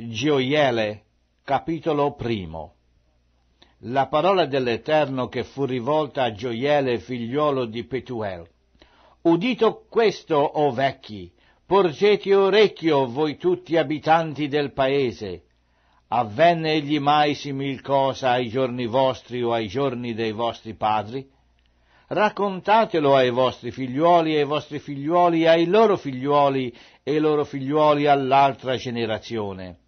Gioiele, capitolo primo. La parola dell'Eterno che fu rivolta a Gioiele, figliuolo di Petuel. Udito questo, o vecchi, porgete orecchio voi tutti abitanti del paese. Avvenne egli mai simil cosa ai giorni vostri o ai giorni dei vostri padri? raccontatelo ai vostri figliuoli e ai vostri figliuoli ai loro figliuoli e ai loro figliuoli all'altra generazione.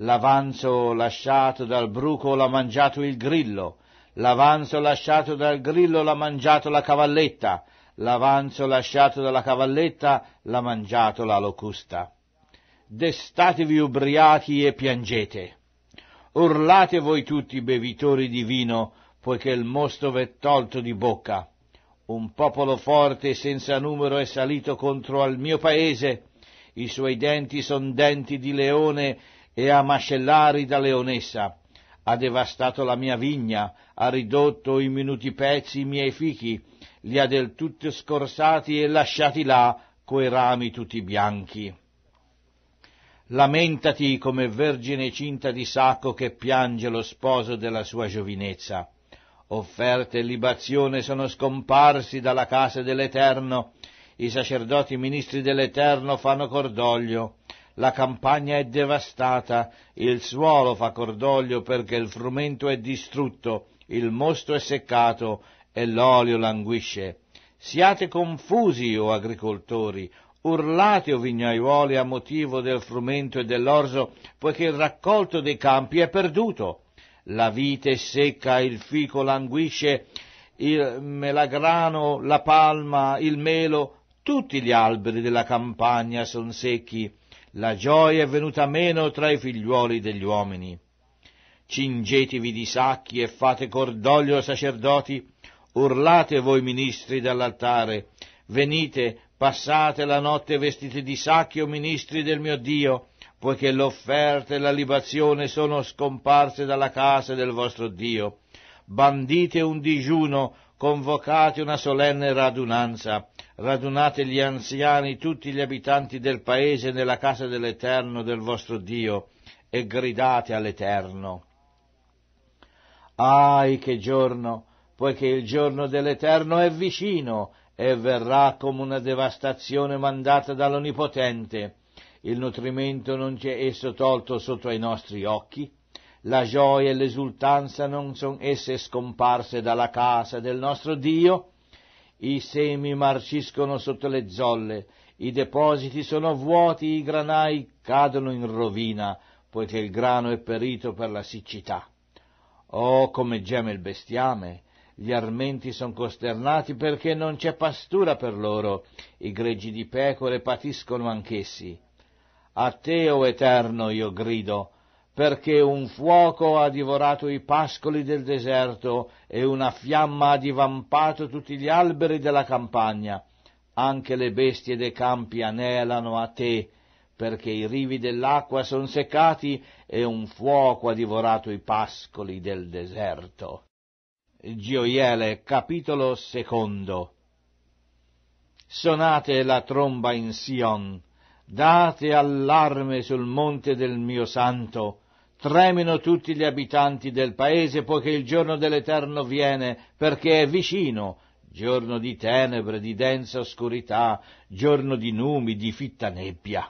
L'avanzo lasciato dal bruco l'ha mangiato il grillo, l'avanzo lasciato dal grillo l'ha mangiato la cavalletta, l'avanzo lasciato dalla cavalletta l'ha mangiato la locusta. Destatevi ubriachi e piangete. Urlate voi tutti bevitori di vino, poiché il mosto v'è tolto di bocca. Un popolo forte e senza numero è salito contro al mio paese, i suoi denti son denti di leone e a macellari da leonessa, ha devastato la mia vigna, ha ridotto in minuti pezzi i miei fichi, li ha del tutto scorsati e lasciati là coi rami tutti bianchi. Lamentati come vergine cinta di sacco che piange lo sposo della sua giovinezza. Offerte e libazione sono scomparsi dalla casa dell'Eterno, i sacerdoti ministri dell'Eterno fanno cordoglio, la campagna è devastata, il suolo fa cordoglio perché il frumento è distrutto, il mosto è seccato e l'olio languisce. Siate confusi, o agricoltori, urlate, o vignaiuoli, a motivo del frumento e dell'orzo, poiché il raccolto dei campi è perduto. La vite è secca, il fico languisce, il melagrano, la palma, il melo, tutti gli alberi della campagna sono secchi la gioia è venuta meno tra i figliuoli degli uomini. Cingetevi di sacchi e fate cordoglio ai sacerdoti, urlate voi ministri dall'altare, venite, passate la notte vestiti di sacchi o ministri del mio Dio, poiché l'offerta e la libazione sono scomparse dalla casa del vostro Dio. Bandite un digiuno, convocate una solenne radunanza, radunate gli anziani, tutti gli abitanti del paese nella casa dell'Eterno del vostro Dio e gridate all'Eterno. Ahi che giorno, poiché il giorno dell'Eterno è vicino e verrà come una devastazione mandata dall'Onipotente. Il nutrimento non c'è esso tolto sotto ai nostri occhi, la gioia e l'esultanza non sono esse scomparse dalla casa del nostro Dio, i semi marciscono sotto le zolle, i depositi sono vuoti, i granai cadono in rovina, poiché il grano è perito per la siccità. Oh, come geme il bestiame! Gli armenti sono costernati perché non c'è pastura per loro, i greggi di pecore patiscono anch'essi. A te, o oh Eterno, io grido, perché un fuoco ha divorato i pascoli del deserto e una fiamma ha divampato tutti gli alberi della campagna. Anche le bestie dei campi anelano a te, perché i rivi dell'acqua sono seccati e un fuoco ha divorato i pascoli del deserto. Gioiele, capitolo secondo. Sonate la tromba in Sion, date allarme sul monte del mio santo, Tremino tutti gli abitanti del paese, poiché il giorno dell'Eterno viene, perché è vicino, giorno di tenebre, di densa oscurità, giorno di numi, di fitta nebbia.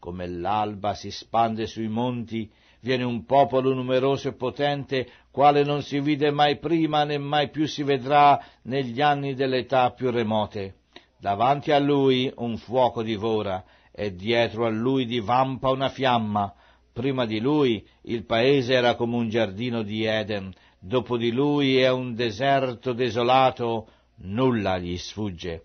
Come l'alba si spande sui monti, viene un popolo numeroso e potente, quale non si vide mai prima né mai più si vedrà negli anni dell'età più remote. Davanti a lui un fuoco divora, e dietro a lui divampa una fiamma, Prima di lui il paese era come un giardino di Eden, dopo di lui è un deserto desolato, nulla gli sfugge.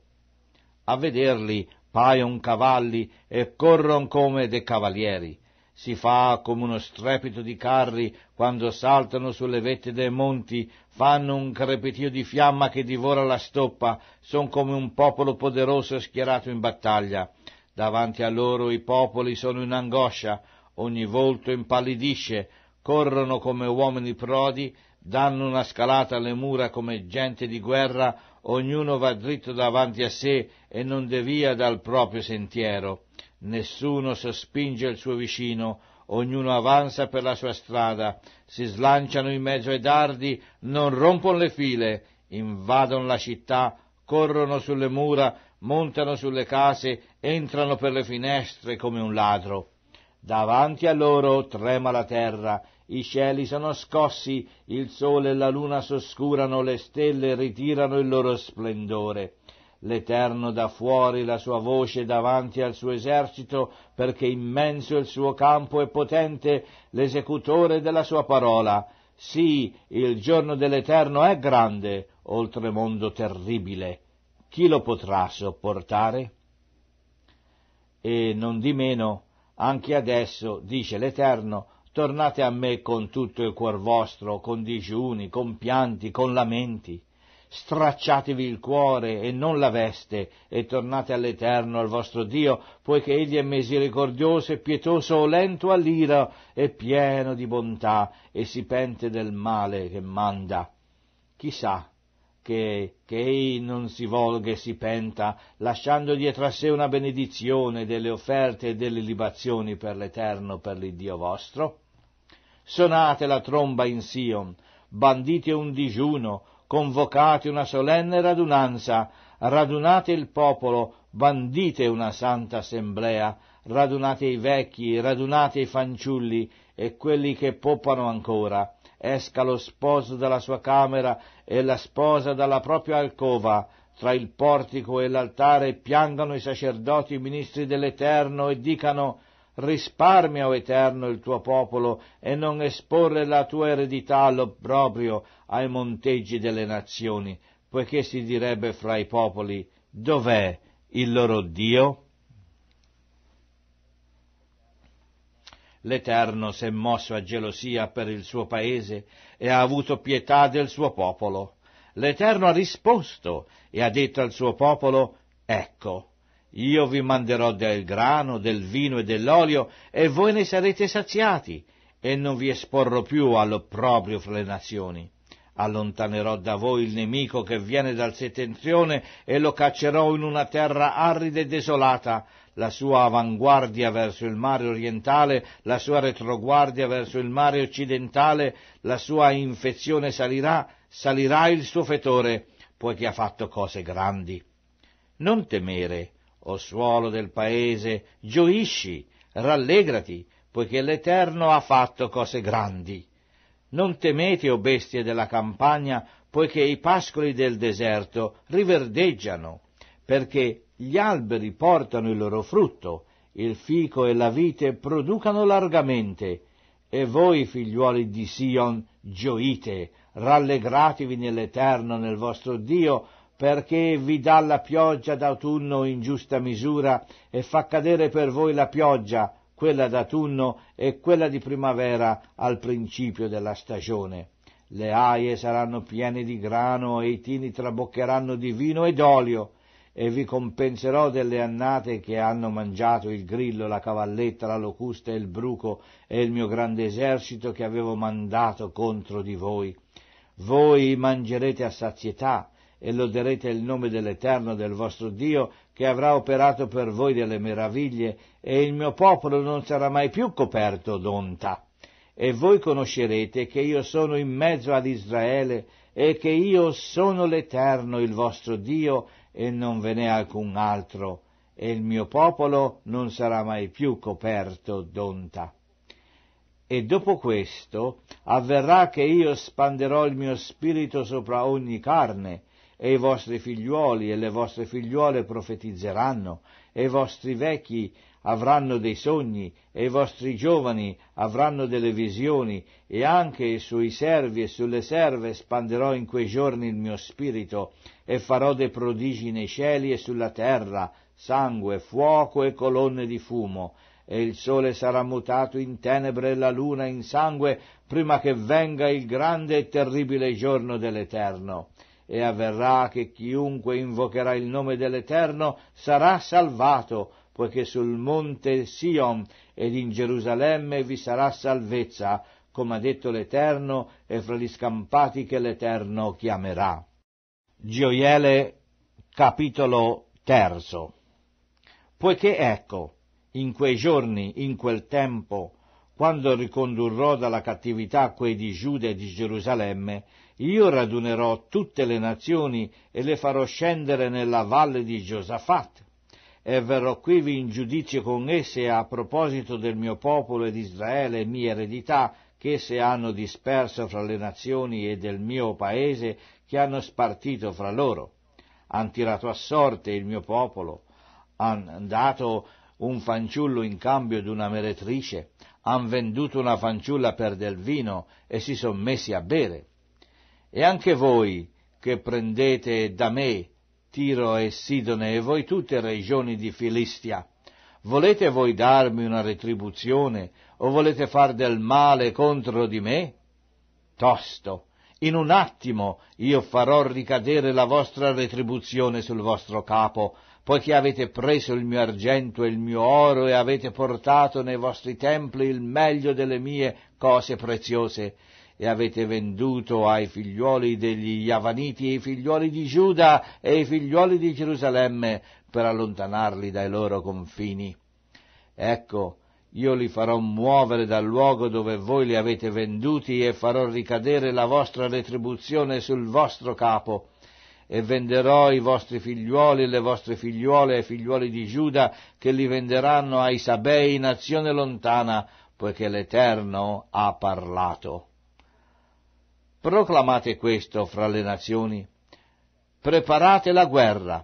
A vederli paion cavalli e corron come dei cavalieri. Si fa come uno strepito di carri quando saltano sulle vette dei monti, fanno un crepitio di fiamma che divora la stoppa, son come un popolo poderoso schierato in battaglia. Davanti a loro i popoli sono in angoscia, ogni volto impallidisce, corrono come uomini prodi, danno una scalata alle mura come gente di guerra, ognuno va dritto davanti a sé e non devia dal proprio sentiero. Nessuno sospinge il suo vicino, ognuno avanza per la sua strada, si slanciano in mezzo ai dardi, non rompono le file, invadono la città, corrono sulle mura, montano sulle case, entrano per le finestre come un ladro. Davanti a loro trema la terra, i cieli sono scossi, il sole e la luna s'oscurano, le stelle ritirano il loro splendore. L'Eterno dà fuori la sua voce davanti al suo esercito, perché immenso il suo campo e potente l'esecutore della sua parola. Sì, il giorno dell'Eterno è grande, oltremondo terribile. Chi lo potrà sopportare? E non di meno, anche adesso, dice l'Eterno, tornate a me con tutto il cuor vostro, con digiuni, con pianti, con lamenti. Stracciatevi il cuore e non la veste, e tornate all'Eterno, al vostro Dio, poiché Egli è misericordioso e pietoso, lento all'ira e pieno di bontà, e si pente del male che manda. Chissà che, che ei non si volga e si penta, lasciando dietro a sé una benedizione delle offerte e delle libazioni per l'Eterno, per l'Iddio vostro? Sonate la tromba in Sion, bandite un digiuno, convocate una solenne radunanza, radunate il popolo, bandite una santa assemblea, radunate i vecchi, radunate i fanciulli e quelli che poppano ancora, esca lo sposo dalla sua camera e la sposa dalla propria alcova, tra il portico e l'altare piangano i sacerdoti i ministri dell'Eterno e dicano risparmia, o Eterno, il tuo popolo e non esporre la tua eredità all'opprobrio ai monteggi delle nazioni, poiché si direbbe fra i popoli dov'è il loro Dio? l'Eterno s'è mosso a gelosia per il suo paese e ha avuto pietà del suo popolo. L'Eterno ha risposto e ha detto al suo popolo, ecco, io vi manderò del grano, del vino e dell'olio, e voi ne sarete saziati, e non vi esporrò più all'opprobrio fra le nazioni. Allontanerò da voi il nemico che viene dal settentrione e lo caccerò in una terra arida e desolata, la sua avanguardia verso il mare orientale, la sua retroguardia verso il mare occidentale, la sua infezione salirà, salirà il suo fetore, poiché ha fatto cose grandi. Non temere, o suolo del paese, gioisci, rallegrati, poiché l'Eterno ha fatto cose grandi. Non temete, o bestie della campagna, poiché i pascoli del deserto riverdeggiano, perché gli alberi portano il loro frutto, il fico e la vite producano largamente, e voi, figliuoli di Sion, gioite, rallegratevi nell'Eterno, nel vostro Dio, perché vi dà la pioggia d'autunno in giusta misura e fa cadere per voi la pioggia quella d'autunno e quella di primavera al principio della stagione. Le aie saranno piene di grano e i tini traboccheranno di vino ed olio, e vi compenserò delle annate che hanno mangiato il grillo, la cavalletta, la locusta e il bruco e il mio grande esercito che avevo mandato contro di voi. Voi mangerete a sazietà e loderete il nome dell'Eterno del vostro Dio che avrà operato per voi delle meraviglie, e il mio popolo non sarà mai più coperto d'onta. E voi conoscerete che io sono in mezzo ad Israele e che io sono l'Eterno, il vostro Dio, e non ve n'è alcun altro, e il mio popolo non sarà mai più coperto d'onta. E dopo questo avverrà che io spanderò il mio spirito sopra ogni carne, e i vostri figliuoli e le vostre figliuole profetizzeranno, e i vostri vecchi avranno dei sogni, e i vostri giovani avranno delle visioni, e anche sui servi e sulle serve spanderò in quei giorni il mio spirito, e farò dei prodigi nei cieli e sulla terra, sangue, fuoco e colonne di fumo, e il sole sarà mutato in tenebre e la luna in sangue prima che venga il grande e terribile giorno dell'Eterno e avverrà che chiunque invocherà il nome dell'Eterno sarà salvato, poiché sul monte Sion ed in Gerusalemme vi sarà salvezza, come ha detto l'Eterno, e fra gli scampati che l'Eterno chiamerà. Gioiele capitolo terzo. Poiché ecco, in quei giorni, in quel tempo, quando ricondurrò dalla cattività quei di Giuda e di Gerusalemme, io radunerò tutte le nazioni e le farò scendere nella valle di Giosafat, e verrò quivi in giudizio con esse a proposito del mio popolo e di Israele, mia eredità, che esse hanno disperso fra le nazioni e del mio paese, che hanno spartito fra loro. Han tirato a sorte il mio popolo, han dato un fanciullo in cambio d'una meretrice, han venduto una fanciulla per del vino e si sono messi a bere. E anche voi che prendete da me Tiro e Sidone e voi tutte regioni di Filistia, volete voi darmi una retribuzione o volete far del male contro di me? Tosto, in un attimo io farò ricadere la vostra retribuzione sul vostro capo, poiché avete preso il mio argento e il mio oro e avete portato nei vostri templi il meglio delle mie cose preziose, e avete venduto ai figliuoli degli Avaniti e ai figliuoli di Giuda e i figliuoli di Gerusalemme per allontanarli dai loro confini. Ecco, io li farò muovere dal luogo dove voi li avete venduti e farò ricadere la vostra retribuzione sul vostro capo. E venderò i vostri figliuoli e le vostre figliuole ai figliuoli di Giuda, che li venderanno ai Sabei nazione lontana, poiché l'Eterno ha parlato. Proclamate questo fra le nazioni. Preparate la guerra,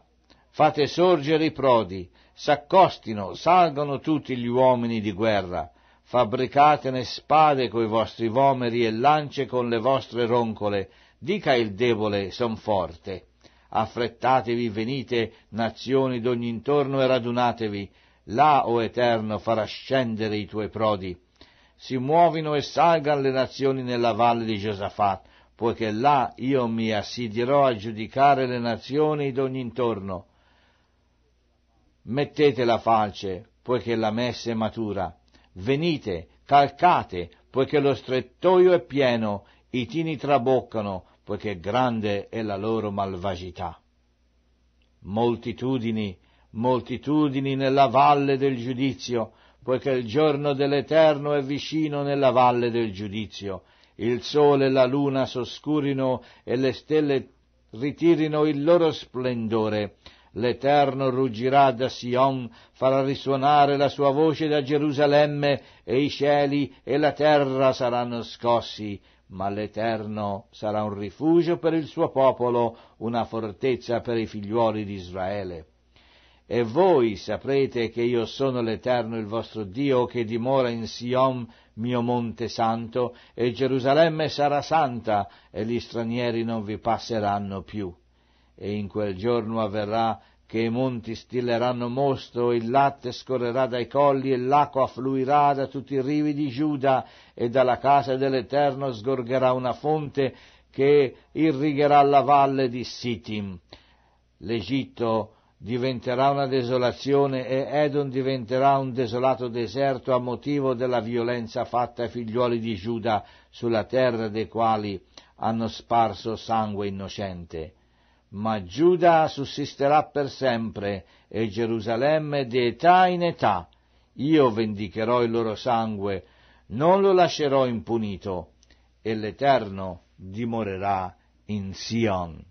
fate sorgere i prodi, s'accostino, salgano tutti gli uomini di guerra, fabbricatene spade coi vostri vomeri e lance con le vostre roncole, dica il debole, son forte. Affrettatevi, venite, nazioni d'ogni intorno e radunatevi, là, o Eterno, farà scendere i tuoi prodi. Si muovino e salgan le nazioni nella valle di Giosafat, poiché là io mi assidierò a giudicare le nazioni d'ogni intorno Mettete la falce, poiché la messa è matura. Venite, calcate, poiché lo strettoio è pieno, i tini traboccano, poiché grande è la loro malvagità. Moltitudini, moltitudini nella valle del giudizio, poiché il giorno dell'Eterno è vicino nella valle del giudizio. Il sole e la luna s'oscurino e le stelle ritirino il loro splendore, L'Eterno ruggirà da Sion, farà risuonare la sua voce da Gerusalemme, e i cieli e la terra saranno scossi, ma l'Eterno sarà un rifugio per il suo popolo, una fortezza per i figliuoli di Israele. E voi saprete che io sono l'Eterno il vostro Dio che dimora in Sion, mio monte santo, e Gerusalemme sarà santa, e gli stranieri non vi passeranno più e in quel giorno avverrà che i monti stilleranno mostro, il latte scorrerà dai colli e l'acqua fluirà da tutti i rivi di Giuda e dalla casa dell'Eterno sgorgerà una fonte che irrigherà la valle di Sittim. L'Egitto diventerà una desolazione e Edom diventerà un desolato deserto a motivo della violenza fatta ai figliuoli di Giuda sulla terra dei quali hanno sparso sangue innocente ma Giuda sussisterà per sempre e Gerusalemme di età in età. Io vendicherò il loro sangue, non lo lascerò impunito, e l'Eterno dimorerà in Sion.